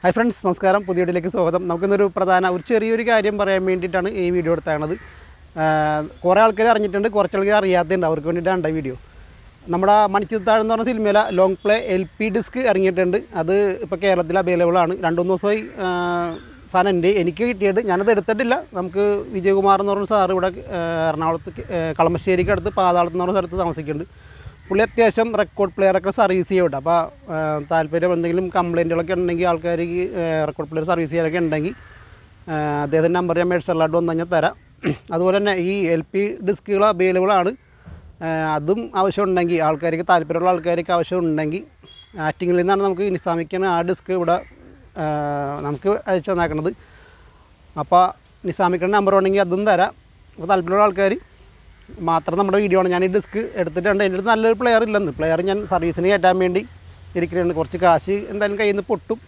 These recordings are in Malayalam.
ഹായ് ഫ്രണ്ട്സ് നമസ്കാരം പുതിയ വീഡിയോയിലേക്ക് സ്വാഗതം നമുക്കിന്നൊരു പ്രധാന ഒരു ചെറിയൊരു കാര്യം പറയാൻ വേണ്ടിയിട്ടാണ് ഈ വീഡിയോ എടുത്താണത് കുറേ ആൾക്കാർ അറിഞ്ഞിട്ടുണ്ട് കുറച്ച് ആൾക്കാർ അറിയാത്തതുണ്ട് അവർക്ക് വേണ്ടിയിട്ടാണ് വീഡിയോ നമ്മുടെ മണിക്കുത്താഴ് എന്ന് പറഞ്ഞ സിനിമയിലെ long play L P disc ഇറങ്ങിയിട്ടുണ്ട് അത് ഇപ്പോൾ കേരളത്തിൽ അവൈലബിൾ ആണ് രണ്ട് മൂന്ന് ദിവസമായി സാധനം ഉണ്ട് എനിക്ക് കിട്ടിയിട്ട് ഞാനത് എടുത്തിട്ടില്ല നമുക്ക് വിജയകുമാർ എന്ന് പറഞ്ഞ സാർ ഇവിടെ എറണാകുളത്ത് കളമശ്ശേരിക്ക് അടുത്ത് പാതാളത്ത് എന്ന് പറഞ്ഞ സ്ഥലത്ത് താമസിക്കുന്നുണ്ട് പുള്ളി അത്യാവശ്യം റെക്കോർഡ് പ്ലെയറൊക്കെ സർവീസ് ചെയ്യുന്നുണ്ട് അപ്പോൾ താല്പര്യം എന്തെങ്കിലും കംപ്ലയിൻറ്റുകളൊക്കെ ഉണ്ടെങ്കിൽ ആൾക്കാർക്ക് റെക്കോർഡ് പ്ലെയർ സർവീസ് ചെയ്യാനൊക്കെ ഉണ്ടെങ്കിൽ അദ്ദേഹത്തിൻ്റെ നമ്പർ ഞാൻ മേഴ്സറിലായിട്ട് വന്നു കഴിഞ്ഞാൽ തരാം അതുപോലെ തന്നെ ഈ എൽ പി ഡിസ്കുകൾ അവൈലബിൾ ആണ് അതും ആവശ്യമുണ്ടെങ്കിൽ ആൾക്കാർക്ക് താല്പര്യമുള്ള ആൾക്കാർക്ക് ആവശ്യമുണ്ടെങ്കിൽ ആറ്റിങ്ങിൽ നിന്നാണ് നമുക്ക് നിസാമിക്കാണ് ആ ഡിസ്ക് ഇവിടെ നമുക്ക് അയച്ചു തന്നേക്കണത് അപ്പോൾ നിസാമിക്കണ നമ്പർ ഉണ്ടെങ്കിൽ അതും തരാം അപ്പോൾ താല്പര്യമുള്ള ആൾക്കാർ മാത്രം നമ്മുടെ വീഡിയോ ആണ് ഞാൻ ഈ ഡിസ്ക് എടുത്തിട്ടുണ്ട് എൻ്റെ അടുത്ത് നല്ലൊരു പ്ലെയർ ഇല്ലെന്ന് പ്ലെയർ ഞാൻ സർവീസിന് കയറ്റാൻ വേണ്ടി ഇരിക്കുന്നുണ്ട് കുറച്ച് കാശ് എന്തായാലും കയ്യിൽ നിന്ന് പൊട്ടും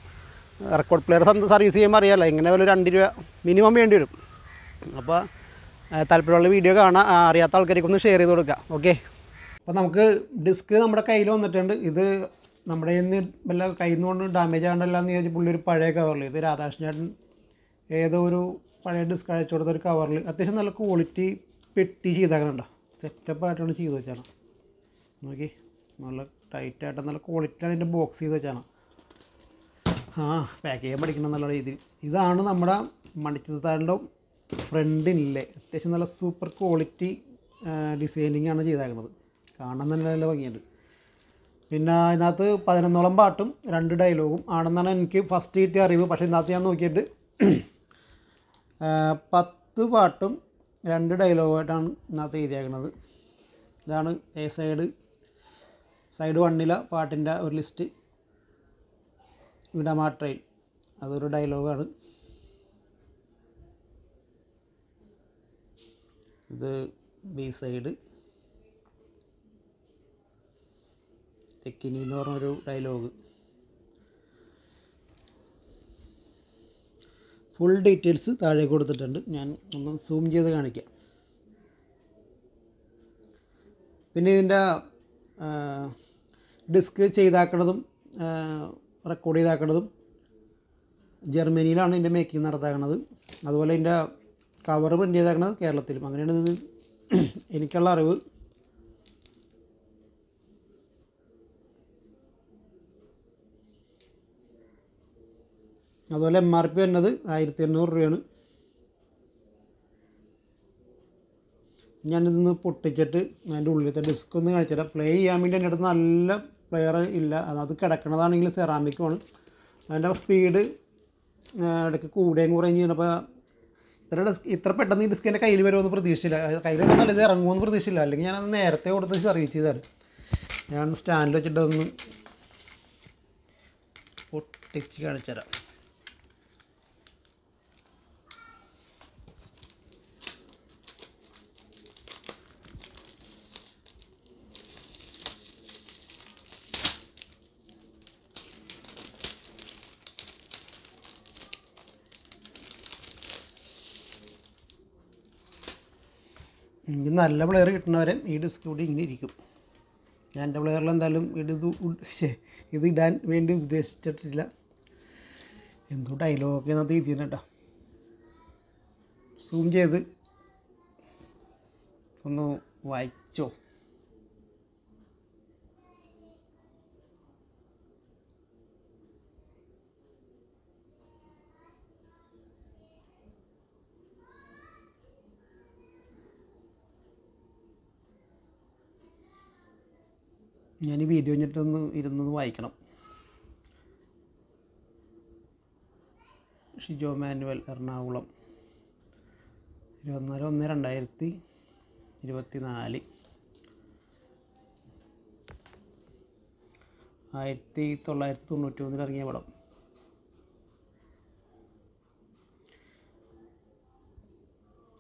റെക്കോർഡ് പ്ലെയർ സർവീസ് ചെയ്യുമ്പോൾ അറിയാമല്ലോ ഇങ്ങനെ വല്ല രണ്ട് രൂപ മിനിമം വേണ്ടി വരും അപ്പോൾ താല്പര്യമുള്ള വീഡിയോ കാണാൻ അറിയാത്ത ആൾക്കാർക്കൊന്ന് ഷെയർ ചെയ്ത് കൊടുക്കുക ഓക്കെ അപ്പോൾ നമുക്ക് ഡിസ്ക് നമ്മുടെ കയ്യിൽ വന്നിട്ടുണ്ട് ഇത് നമ്മുടെ നിന്ന് വല്ല കയ്യിൽ നിന്ന് കൊണ്ട് ഡാമേജ് ആകണ്ടല്ല എന്ന് ചോദിച്ചാൽ പുള്ളി ഒരു പഴയ കവറിൽ ഇത് രാധാകൃഷ്ണൻ ഏതോ ഒരു പഴയ ഡിസ്ക് അയച്ചു കൊടുത്ത ഒരു കവറിൽ അത്യാവശ്യം നല്ല ക്വാളിറ്റി പെട്ടി ചെയ്താക്കണുണ്ടോ സെറ്റപ്പ് ആയിട്ടാണ് ചെയ്ത് വെച്ചാണ് നോക്കി നല്ല ടൈറ്റായിട്ട് നല്ല ക്വാളിറ്റിയാണ് എൻ്റെ ബോക്സ് ചെയ്ത് വെച്ചാണ് ആ പാക്ക് ചെയ്യാൻ പഠിക്കണം എന്നുള്ള രീതിയിൽ ഇതാണ് നമ്മുടെ മണിച്ചിത്താറിൻ്റെ ഫ്രണ്ടിനില്ലേ അത്യാവശ്യം നല്ല സൂപ്പർ ക്വാളിറ്റി ഡിസൈനിങ് ആണ് കാണാൻ തന്നെ നല്ല ഭംഗിയുണ്ട് പിന്നെ ഇതിനകത്ത് പതിനൊന്നോളം പാട്ടും രണ്ട് ഡയലോഗും ആണെന്നാണ് എനിക്ക് ഫസ്റ്റ് കിട്ടിയ അറിവ് പക്ഷേ ഇതിനകത്ത് ഞാൻ നോക്കിയിട്ട് പത്ത് പാട്ടും രണ്ട് ഡയലോഗായിട്ടാണ് ഇതിനകത്ത് എഴുതിയേക്കുന്നത് ഇതാണ് എ സൈഡ് സൈഡ് വണ്ണിലെ പാട്ടിൻ്റെ ഒരു ലിസ്റ്റ് വിടമാ ട്രെയിൻ അതൊരു ഡയലോഗാണ് ഇത് ബി സൈഡ് തെക്കിനി എന്ന് പറഞ്ഞൊരു ഡയലോഗ് ഫുൾ ഡീറ്റെയിൽസ് താഴെ കൊടുത്തിട്ടുണ്ട് ഞാൻ ഒന്ന് സൂം ചെയ്ത് കാണിക്കാം പിന്നെ ഇതിൻ്റെ ഡിസ്ക് ചെയ്താക്കണതും റെക്കോർഡ് ചെയ്താക്കണതും ജർമ്മനിയിലാണ് ഇതിൻ്റെ മേക്കിംഗ് നടത്താക്കണത് അതുപോലെ ഇതിൻ്റെ കവർ പ്രിൻ്റ് ചെയ്താക്കണത് കേരളത്തിലും അങ്ങനെയാണ് ഇത് എനിക്കുള്ള അറിവ് അതുപോലെ എം ആർ പി വരുന്നത് ആയിരത്തി എണ്ണൂറ് രൂപയാണ് ഞാനിതൊന്ന് പൊട്ടിച്ചിട്ട് അതിൻ്റെ ഉള്ളിലത്തെ ഡിസ്ക് ഒന്ന് കാണിച്ചുതരാം പ്ലേ ചെയ്യാൻ വേണ്ടി എൻ്റെ അടുത്ത് നല്ല പ്ലെയർ ഇല്ല അത് കിടക്കണതാണെങ്കിൽ സെറാമിക്കുമാണ് അതിൻ്റെ സ്പീഡ് ഇടയ്ക്ക് കൂടുകയും കുറയും ചെയ്യുന്നപ്പോൾ ഇത്ര ഡിസ്ക് ഇത്ര പെട്ടെന്ന് ഈ ഡിസ്ക് എൻ്റെ കയ്യിൽ വരുമെന്ന് പ്രതീക്ഷയില്ല കയ്യിൽ വരുമ്പോൾ നല്ലത് ഇറങ്ങുമെന്ന് പ്രതീക്ഷയില്ല അല്ലെങ്കിൽ ഞാനത് നേരത്തെ കൊടുത്ത് സർവീസ് ചെയ്താൽ ഞാൻ സ്റ്റാൻഡിൽ വെച്ചിട്ടൊന്ന് പൊട്ടിച്ച് കാണിച്ചു തരാം ഇനി നല്ല പ്ലെയർ കിട്ടുന്നവരെ ഈ ഡിസ്ക് കൂടി ഇങ്ങനെ ഇരിക്കും ഞാൻ എൻ്റെ പ്ലെയറിൽ എന്തായാലും ഇടത് ഇത് ഇടാൻ വേണ്ടി ഉദ്ദേശിച്ചിട്ടില്ല എന്തോ ഡയലോഗ് എന്നത് ഇതിന് കേട്ടോ സൂം ചെയ്ത് ഒന്ന് വായിച്ചോ ഞാൻ ഈ വീഡിയോ ഞെട്ടൊന്ന് ഇരുന്നത് വായിക്കണം ഷിജോ മാനുവൽ എറണാകുളം ഇരുപത്തിനാല് ഒന്ന് രണ്ടായിരത്തി ഇരുപത്തി നാല് ആയിരത്തി തൊള്ളായിരത്തി തൊണ്ണൂറ്റി ഒന്നിൽ ഇറങ്ങിയ പടം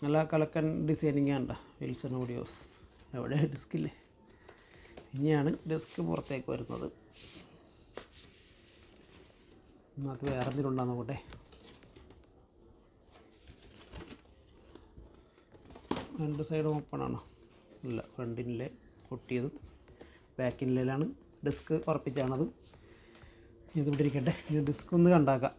നല്ല കളക്കൻ ഡിസൈനിങ് ആണ് വിൽസൺ ഓഡിയോസ് എവിടെ ഡിസ്കില്ലേ ഇനിയാണ് ഡെസ്ക് പുറത്തേക്ക് വരുന്നത് അത് വേറെ എന്തെങ്കിലും ഉണ്ടാകുന്ന കൂട്ടെ രണ്ട് സൈഡും ഓപ്പൺ ആണോ ഇല്ല ഫ്രണ്ടിനിലെ പൊട്ടിയതും ബാക്കിനിലാണ് ഡെസ്ക് ഉറപ്പിച്ചാണതും ഇതിവിടെ ഇരിക്കട്ടെ ഇനി ഡെസ്ക് ഒന്ന് കണ്ടാക്കാം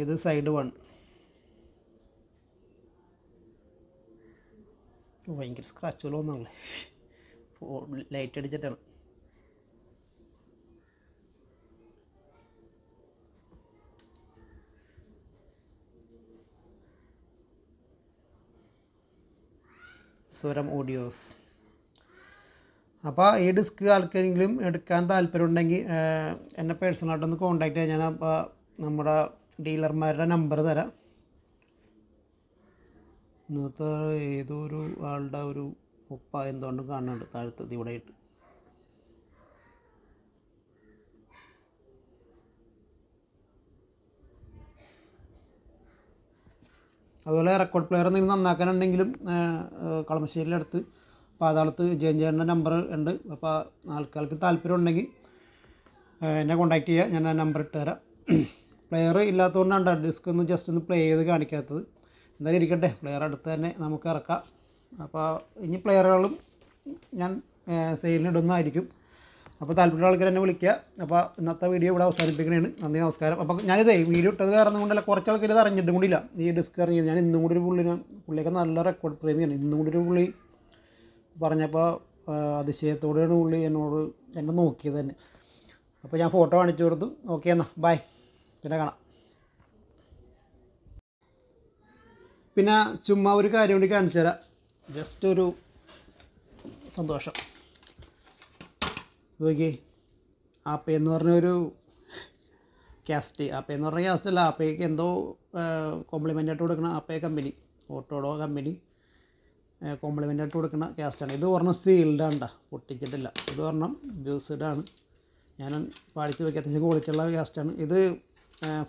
ഇത് സൈഡ് വൺ ഭയങ്കര സ്ക്രാച്ച് പോലെ ഫോൺ ലൈറ്റ് അടിച്ചിട്ടാണ് സ്വരം ഓഡിയോസ് അപ്പോൾ ഈ ഡിസ്ക് ആൾക്കാരെങ്കിലും എടുക്കാൻ താല്പര്യം ഉണ്ടെങ്കിൽ എന്നെ പേഴ്സണലായിട്ടൊന്ന് കോൺടാക്ട് ചെയ്യാം ഞാൻ അപ്പോൾ നമ്മുടെ ഡീലർമാരുടെ നമ്പർ തരാം ഇന്നത്തെ ഏതോ ഒരു ആളുടെ ഒരു ഒപ്പ എന്തുകൊണ്ടും കാണുന്നുണ്ട് താഴത്തത് ഇവിടെയായിട്ട് അതുപോലെ റെക്കോർഡ് പ്ലെയർ എന്തെങ്കിലും നന്നാക്കാനുണ്ടെങ്കിലും കളമശ്ശേരിയിലടുത്ത് പാതാളത്ത് ജയഞ്ചേട്ടൻ്റെ നമ്പർ ഉണ്ട് അപ്പോൾ ആൾക്കാർക്ക് താല്പര്യം ഉണ്ടെങ്കിൽ എന്നെ കോൺടാക്റ്റ് ചെയ്യുക ഞാൻ ആ നമ്പർ ഇട്ട് തരാം പ്ലെയർ ഇല്ലാത്തതുകൊണ്ടാണ് ഡിസ്ക് ഒന്ന് ജസ്റ്റ് ഒന്ന് പ്ലേ ചെയ്ത് കാണിക്കാത്തത് എന്തായാലും ഇരിക്കട്ടെ പ്ലെയർ അടുത്ത് തന്നെ നമുക്ക് ഇറക്കാം അപ്പോൾ ഇനി പ്ലെയറുകളും ഞാൻ സെയിലിനിടുന്നതായിരിക്കും അപ്പോൾ താല്പര്യമുള്ള ആൾക്കാർ എന്നെ വിളിക്കുക അപ്പോൾ ഇന്നത്തെ വീഡിയോ ഇവിടെ അവസാനിപ്പിക്കണേണ് നന്ദി നമസ്കാരം അപ്പോൾ ഞാനിതേ വീഡിയോ ഇട്ടത് കാരണം കൊണ്ടല്ല കുറച്ച് ആൾക്കാർ ഇത് അറിഞ്ഞിട്ടും കൂടിയില്ല ഈ ഡിസ്ക് ഇറങ്ങിയത് ഞാൻ ഇന്നും കൂടി ഒരു പുള്ളി പുള്ളിയൊക്കെ നല്ല റെക്കോർഡ് പ്രേമിയാണ് ഇന്നും കൂടി ഒരു പുള്ളി പറഞ്ഞപ്പോൾ അതിശയത്തോടെയാണ് പുള്ളി എന്നോട് എന്നെ നോക്കിയത് തന്നെ അപ്പോൾ ഞാൻ ഫോട്ടോ കാണിച്ചു കൊടുത്തു ഓക്കെ എന്നാൽ ബൈ പിന്നെ കാണാം പിന്നെ ചുമ്മാ ഒരു കാര്യം കൂടി കാണിച്ചു തരാം ജസ്റ്റ് ഒരു സന്തോഷം നോക്കി ആപ്പേ എന്ന് പറഞ്ഞ ഒരു ക്യാസ്റ്റ് ആപ്പേ എന്ന് പറഞ്ഞ ക്യാസ്റ്റ് അല്ല ആപ്പേക്ക് എന്തോ ആയിട്ട് കൊടുക്കണ ആപ്പേ കമ്പനി ഓട്ടോടോ കമ്പനി ആയിട്ട് കൊടുക്കുന്ന ക്യാസ്റ്റാണ് ഇത് പറഞ്ഞ സീൽഡാണ്ട പൊട്ടിച്ചിട്ടില്ല ഇത് പറഞ്ഞ ജ്യൂസ്ഡാണ് ഞാൻ പാടിച്ച് വയ്ക്കാത്ത ഉള്ള ക്യാസ്റ്റാണ് ഇത്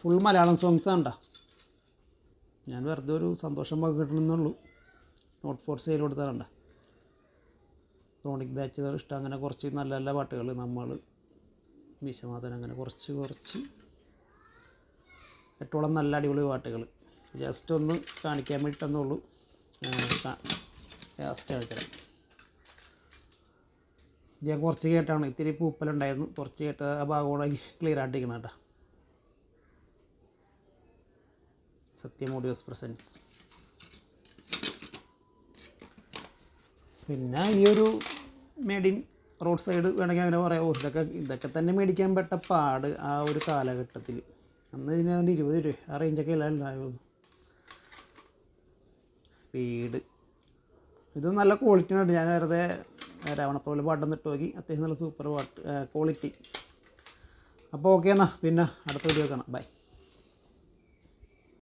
ഫുൾ മലയാളം സോങ്സ് ആണ്ടാ ഞാൻ വെറുതെ ഒരു സന്തോഷം പങ്ക് കിട്ടണമെന്നുള്ളൂ നോട്ട് ഫോർ സെയിൽ കൊടുത്താറുണ്ട ക്രോണിക് ബാച്ചുകൾ ഇഷ്ടം അങ്ങനെ കുറച്ച് നല്ല നല്ല പാട്ടുകൾ നമ്മൾ വിശമാതൻ അങ്ങനെ കുറച്ച് കുറച്ച് എട്ടോളം നല്ല അടിപൊളി പാട്ടുകൾ ജസ്റ്റ് ഒന്ന് കാണിക്കാൻ വേണ്ടിയിട്ടെന്നുള്ളൂ തന്നുള്ളൂ ലാസ്റ്റ് ഞാൻ കുറച്ച് കേട്ടാണ് ഇത്തിരി പൂപ്പലുണ്ടായിരുന്നു കുറച്ച് കേട്ട് ആ ഭാഗം ക്ലിയർ ആയിട്ടിരിക്കണം കേട്ടോ സത്യം ഓഡിയോസ് പ്രസൻസ് പിന്നെ ഈ ഒരു മേഡ് ഇൻ റോഡ് സൈഡ് വേണമെങ്കിൽ അങ്ങനെ പറയാം ഇതൊക്കെ ഇതൊക്കെ തന്നെ മേടിക്കാൻ പെട്ട പാട് ആ ഒരു കാലഘട്ടത്തിൽ അന്ന് ഇതിനകത്ത് ഇരുപത് രൂപ ആ റേഞ്ചൊക്കെ എല്ലാം ഉണ്ടായിരുന്നു സ്പീഡ് ഇത് നല്ല ക്വാളിറ്റി ഉണ്ട് ഞാൻ വെറുതെ രാവണപ്പോലെ പാട്ടൊന്ന് ഇട്ട് നോക്കി അത്യാവശ്യം നല്ല സൂപ്പർ പാട്ട് ക്വാളിറ്റി അപ്പോൾ ഓക്കെ എന്നാൽ പിന്നെ അടുത്ത വീഡിയോ കാണാം ബൈ